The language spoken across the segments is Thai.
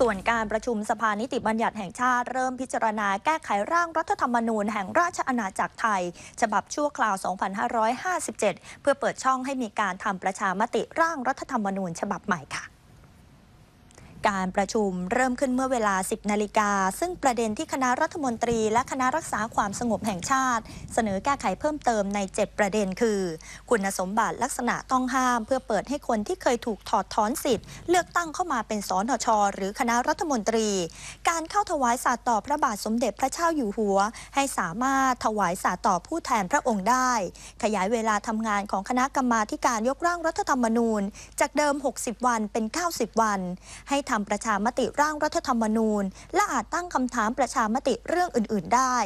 ส่วนการประชุมสภานิติบัญญัติแห่งชาติ เริ่มพิจารณาแก้ไขร่างรัฐธรรมนูญแห่งราชอาณาจักรไทย ฉบับชั่วคราว 2557 เพื่อเปิดช่องให้มีการทำประชามติร่างรัฐธรรมนูญ ฉบับใหม่ค่ะการประชุมเริ่มขึ้นเมื่อเวลา 10 นาฬิกา ซึ่งประเด็นที่คณะรัฐมนตรี และคณะรักษาความสงบแห่งชาติ เสนอแก้ไขเพิ่มเติมใน 7 ประเด็นคือ คุณสมบัติลักษณะต้องห้าม เพื่อเปิดให้คนที่เคยถูกถอดถอนสิทธิ์เลือกตั้งเข้ามาเป็นสนชหรือคณะรัฐมนตรี การเข้าถวายสัตว์ต่อพระบาทสมเด็จพระเจ้าอยู่หัว ให้สามารถถวายสัตว์ต่อผู้แทนพระองค์ได้ ขยายเวลาทำงานของคณะกรรมาการยกร่างรัฐธรรมนูญ จากเดิม 60 วันเป็น 90 วัน ให้ทำประชามติร่างรัฐธรรมนูญ และอาจตั้งคำถามประชามติเรื่องอื่นๆได้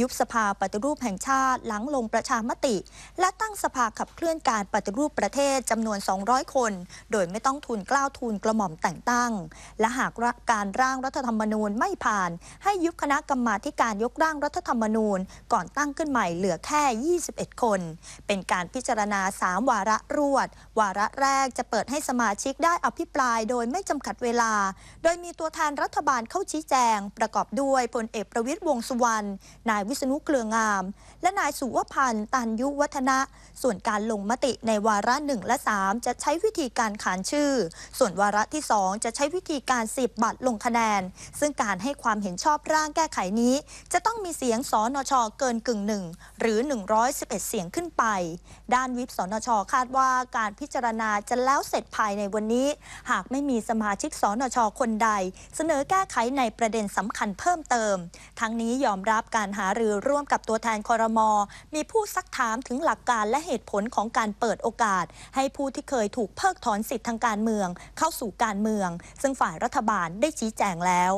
ยุบสภาปฏิรูปแห่งชาติหลังลงประชามติ และตั้งสภาขับเคลื่อนการปฏิรูปประเทศจำนวน 200 คน โดยไม่ต้องทุนกล้าวทุนกระหม่อมแต่งตั้งและหากการร่างรัฐธรรมนูญไม่ผ่านให้ยุบคณะกรรมาการยกร่างรัฐธรรมนูญ ก่อนตั้งขึ้นใหม่เหลือแค่ 21 คน เป็นการพิจารณา3วาระรวดวาระแรกจะเปิดให้สมาชิกได้อภิปรายโดยไม่จำกัดเวลาาโดยมีตัวแทนรัฐบาลเข้าชี้แจง ประกอบด้วยพลเอกประวิทย์วงสุวรรณนายวิษณุเกลืองาม และนายสุวพันธ์ตันยุวัฒนะ ส่วนการลงมติในวาระหนึ่งและ 3 จะใช้วิธีการขานชื่อ ส่วนวาระที่ 2 จะใช้วิธีการสิบบัตรลงคะแนน ซึ่งการให้ความเห็นชอบร่างแก้ไขนี้ จะต้องมีเสียงสนชเกินกึ่งหนึ่งหรือ 111 เสียงขึ้นไป ด้านวิปสนชคาดว่า การพิจารณาจะแล้วเสร็จภายในวันนี้ หากไม่มีสมาชิกสนช คนใดเสนอแก้ไขในประเด็นสำคัญเพิ่มเติม ทั้งนี้ยอมรับการหารือร่วมกับตัวแทนคอรมอมีผู้ซักถามถึงหลักการและเหตุผลของการเปิดโอกาส ให้ผู้ที่เคยถูกเพิกถอนสิทธิ์ทางการเมือง เข้าสู่การเมือง ซึ่งฝ่ายรัฐบาลได้ชี้แจงแล้ว